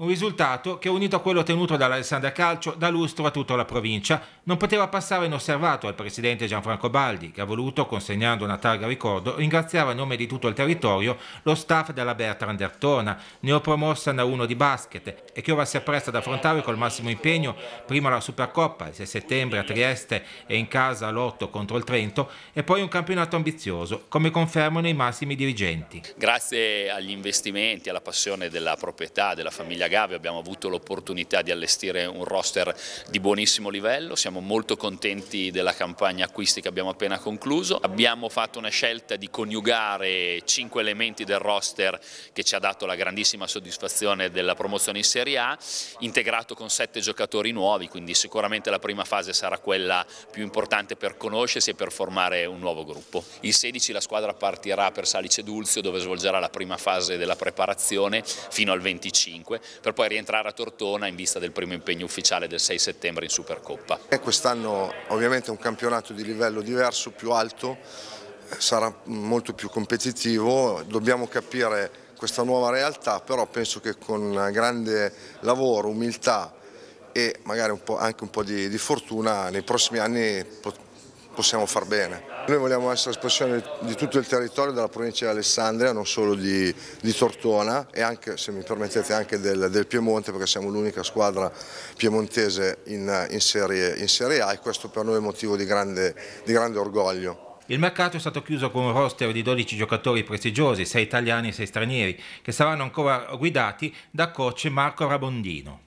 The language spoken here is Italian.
Un risultato che, unito a quello ottenuto dall'Alessandria Calcio, da lustro a tutta la provincia. Non poteva passare inosservato al presidente Gianfranco Baldi, che ha voluto, consegnando una targa ricordo, ringraziare a nome di tutto il territorio lo staff della Bertrand Ertona, neopromossa da uno di basket, e che ora si appresta ad affrontare col massimo impegno prima la Supercoppa, il 6 settembre a Trieste e in casa l'8 contro il Trento, e poi un campionato ambizioso, come confermano i massimi dirigenti. Grazie agli investimenti, alla passione della proprietà, della famiglia Agave abbiamo avuto l'opportunità di allestire un roster di buonissimo livello, siamo molto contenti della campagna acquisti che abbiamo appena concluso, abbiamo fatto una scelta di coniugare cinque elementi del roster che ci ha dato la grandissima soddisfazione della promozione in Serie A, integrato con sette giocatori nuovi, quindi sicuramente la prima fase sarà quella più importante per conoscersi e per formare un nuovo gruppo. Il 16 la squadra partirà per Salice Dulzio dove svolgerà la prima fase della preparazione fino al 25, per poi rientrare a Tortona in vista del primo impegno ufficiale del 6 settembre in Supercoppa. Quest'anno ovviamente è un campionato di livello diverso, più alto, eh, sarà molto più competitivo, dobbiamo capire questa nuova realtà, però penso che con grande lavoro, umiltà e magari un anche un po' di, di fortuna nei prossimi anni potremo possiamo far bene. Noi vogliamo essere espressione di tutto il territorio della provincia di Alessandria, non solo di, di Tortona e anche, se mi permettete, anche del, del Piemonte perché siamo l'unica squadra piemontese in, in, serie, in, serie, A e questo per noi è motivo di grande, di grande orgoglio. Il mercato è stato chiuso con un roster di 12 giocatori prestigiosi, 6 italiani e 6 stranieri, che saranno ancora guidati da coach Marco Rabondino.